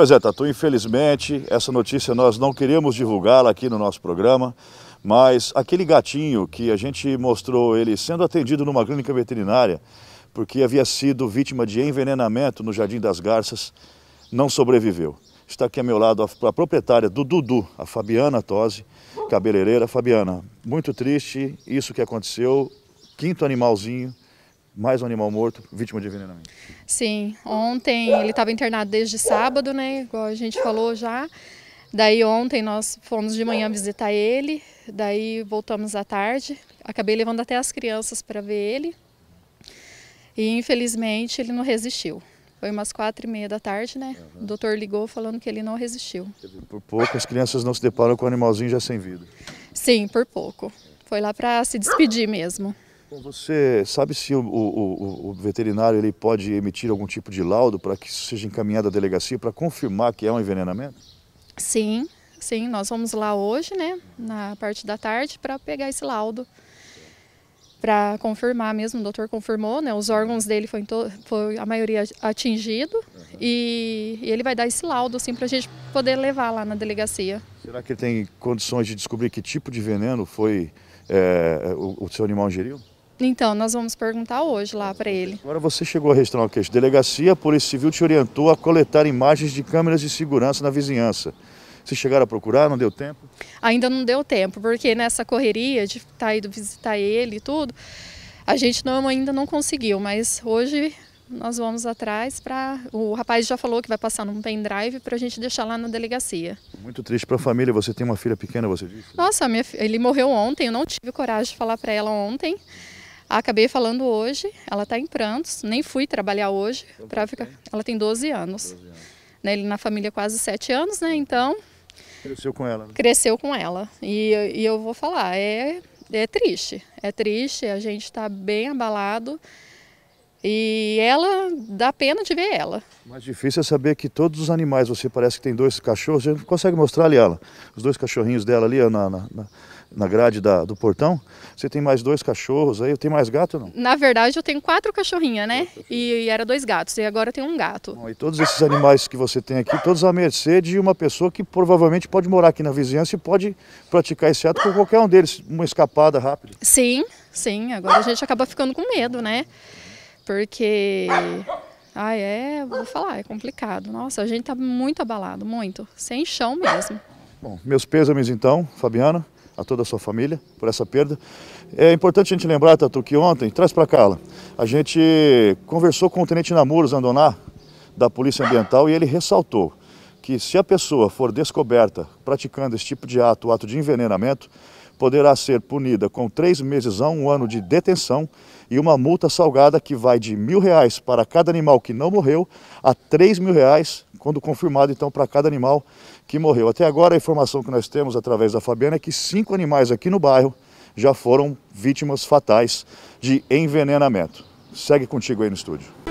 Pois é, Tatu, infelizmente essa notícia nós não queríamos divulgá-la aqui no nosso programa, mas aquele gatinho que a gente mostrou ele sendo atendido numa clínica veterinária, porque havia sido vítima de envenenamento no Jardim das Garças, não sobreviveu. Está aqui ao meu lado a, a proprietária do Dudu, a Fabiana Tosi, cabeleireira. Fabiana, muito triste isso que aconteceu, quinto animalzinho, mais um animal morto, vítima de envenenamento. Sim, ontem ele estava internado desde sábado, né? Igual a gente falou já. Daí ontem nós fomos de manhã visitar ele, daí voltamos à tarde. Acabei levando até as crianças para ver ele. E infelizmente ele não resistiu. Foi umas quatro e meia da tarde, né? Uhum. O doutor ligou falando que ele não resistiu. Por pouco as crianças não se deparam com o animalzinho já sem vida. Sim, por pouco. Foi lá para se despedir mesmo. Você sabe se o, o, o, veterinário ele pode emitir algum tipo de laudo para que seja encaminhado à delegacia para confirmar que é um envenenamento? Sim, sim. Nós vamos lá hoje, né, na parte da tarde, para pegar esse laudo. Para confirmar mesmo, o doutor confirmou, né? Os órgãos dele foi, foi a maioria atingido uhum. e, e, ele vai dar esse laudo assim, para a gente poder levar lá na delegacia. Será que ele tem condições de descobrir que tipo de veneno foi é, o, o seu animal ingeriu? Então, nós vamos perguntar hoje lá para ele. Agora você chegou a registrar uma queixa. Delegacia, a Polícia Civil te orientou a coletar imagens de câmeras de segurança na vizinhança. Vocês chegaram a procurar? Não deu tempo? Ainda não deu tempo, porque nessa correria de estar tá indo visitar ele e tudo, a gente não, ainda não conseguiu, mas hoje nós vamos atrás para... O rapaz já falou que vai passar num pendrive para a gente deixar lá na delegacia. Muito triste para a família, você tem uma filha pequena, você disse? Nossa, minha, ele morreu ontem, eu não tive coragem de falar para ela ontem, Acabei falando hoje, ela está em prantos, nem fui trabalhar hoje então, para ficar. Ela tem 12 anos. 12 anos. Né, ele na família quase 7 anos, né? Então. Cresceu com ela. Né? Cresceu com ela. E, e eu vou falar, é, é triste. É triste, a gente está bem abalado. E ela, dá pena de ver ela. Mais difícil é saber que todos os animais, você parece que tem dois cachorros, você consegue mostrar ali ela, os dois cachorrinhos dela ali na, na, na na grade da, do portão. Você tem mais dois cachorros aí, tem mais gato não? Na verdade eu tenho quatro cachorrinhas, né? E, e, era dois gatos, e agora tem um gato. Bom, e todos esses animais que você tem aqui, todos à mercê de uma pessoa que provavelmente pode morar aqui na vizinhança e pode praticar esse ato com qualquer um deles, uma escapada rápida. Sim, sim, agora a gente acaba ficando com medo, né? Porque ah, é, vou falar, é complicado. Nossa, a gente tá muito abalado, muito. Sem chão mesmo. Bom, meus pêsames então, Fabiana a toda a sua família por essa perda. É importante a gente lembrar, Tatu, que ontem, traz para cá, a gente conversou com o Tenente Namuros Andoná, da Polícia Ambiental, e ele ressaltou que se a pessoa for descoberta praticando esse tipo de ato, o ato de envenenamento, poderá ser punida com três meses a um ano de detenção e uma multa salgada que vai de mil reais para cada animal que não morreu a três mil reais, quando confirmado então para cada animal que morreu. Até agora a informação que nós temos através da Fabiana é que cinco animais aqui no bairro já foram vítimas fatais de envenenamento. Segue contigo aí no estúdio.